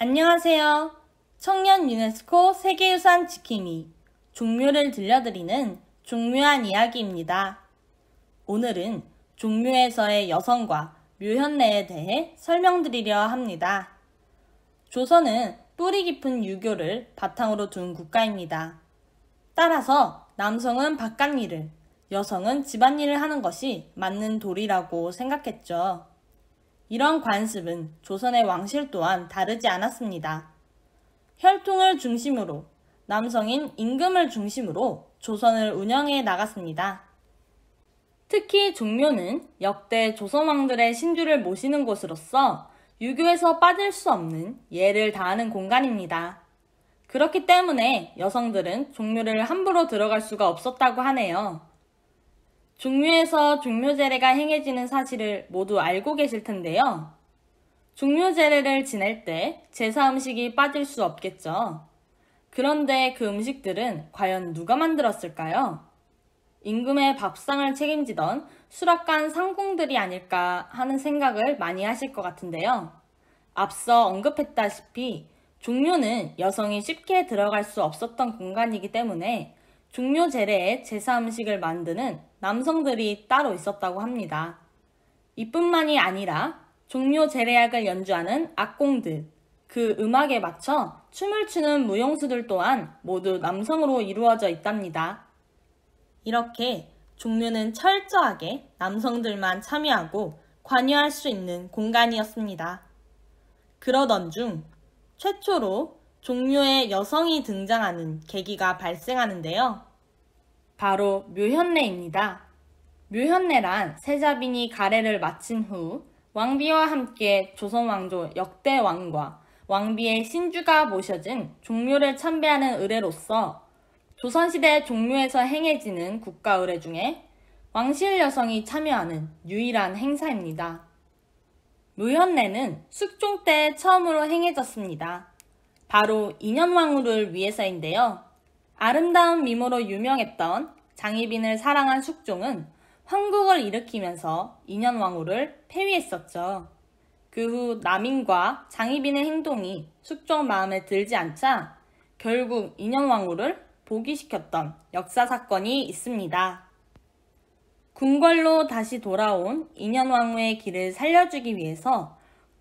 안녕하세요. 청년 유네스코 세계유산 지킴이 종묘를 들려드리는 종묘한 이야기입니다. 오늘은 종묘에서의 여성과 묘현례에 대해 설명드리려 합니다. 조선은 뿌리 깊은 유교를 바탕으로 둔 국가입니다. 따라서 남성은 바깥일을, 여성은 집안일을 하는 것이 맞는 도리라고 생각했죠. 이런 관습은 조선의 왕실 또한 다르지 않았습니다. 혈통을 중심으로 남성인 임금을 중심으로 조선을 운영해 나갔습니다. 특히 종묘는 역대 조선왕들의 신주를 모시는 곳으로서 유교에서 빠질 수 없는 예를 다하는 공간입니다. 그렇기 때문에 여성들은 종묘를 함부로 들어갈 수가 없었다고 하네요. 종묘에서 종묘제례가 행해지는 사실을 모두 알고 계실 텐데요. 종묘제례를 지낼 때 제사 음식이 빠질 수 없겠죠. 그런데 그 음식들은 과연 누가 만들었을까요? 임금의 밥상을 책임지던 수락관 상공들이 아닐까 하는 생각을 많이 하실 것 같은데요. 앞서 언급했다시피 종묘는 여성이 쉽게 들어갈 수 없었던 공간이기 때문에 종묘 제례에 제사 음식을 만드는 남성들이 따로 있었다고 합니다. 이뿐만이 아니라 종묘 제례악을 연주하는 악공들, 그 음악에 맞춰 춤을 추는 무용수들 또한 모두 남성으로 이루어져 있답니다. 이렇게 종묘는 철저하게 남성들만 참여하고 관여할 수 있는 공간이었습니다. 그러던 중 최초로 종류에 여성이 등장하는 계기가 발생하는데요. 바로 묘현례입니다. 묘현례란 세자빈이 가래를 마친 후 왕비와 함께 조선왕조 역대 왕과 왕비의 신주가 모셔진 종묘를 참배하는 의뢰로서 조선시대 종묘에서 행해지는 국가 의뢰 중에 왕실 여성이 참여하는 유일한 행사입니다. 묘현례는 숙종 때 처음으로 행해졌습니다. 바로 인현왕후를 위해서인데요. 아름다운 미모로 유명했던 장희빈을 사랑한 숙종은 황국을 일으키면서 인현왕후를 폐위했었죠. 그 후 남인과 장희빈의 행동이 숙종 마음에 들지 않자 결국 인현왕후를 보기시켰던 역사 사건이 있습니다. 궁궐로 다시 돌아온 인현왕후의 길을 살려주기 위해서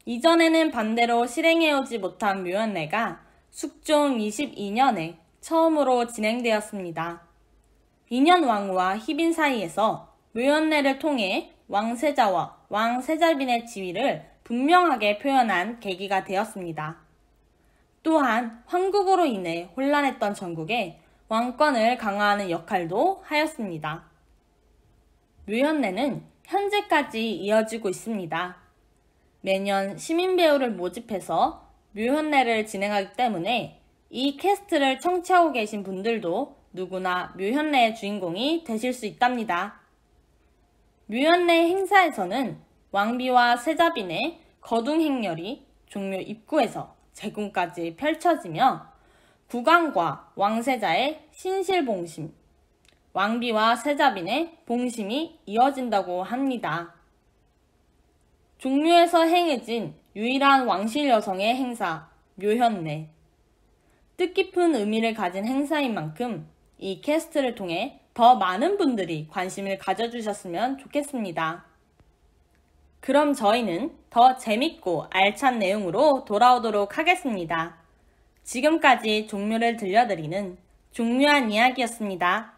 이전에는 반대로 실행해오지 못한 묘연례가 숙종 22년에 처음으로 진행되었습니다. 2년 왕후와 희빈 사이에서 묘연례를 통해 왕세자와 왕세자빈의 지위를 분명하게 표현한 계기가 되었습니다. 또한 황국으로 인해 혼란했던 전국에 왕권을 강화하는 역할도 하였습니다. 묘연례는 현재까지 이어지고 있습니다. 매년 시민 배우를 모집해서 묘현례를 진행하기 때문에 이 캐스트를 청취하고 계신 분들도 누구나 묘현례의 주인공이 되실 수 있답니다. 묘현례 행사에서는 왕비와 세자빈의 거둥 행렬이 종묘 입구에서 제궁까지 펼쳐지며 국왕과 왕세자의 신실봉심, 왕비와 세자빈의 봉심이 이어진다고 합니다. 종묘에서 행해진 유일한 왕실 여성의 행사, 묘현내. 뜻깊은 의미를 가진 행사인 만큼 이 캐스트를 통해 더 많은 분들이 관심을 가져주셨으면 좋겠습니다. 그럼 저희는 더 재밌고 알찬 내용으로 돌아오도록 하겠습니다. 지금까지 종묘를 들려드리는 종묘한 이야기였습니다.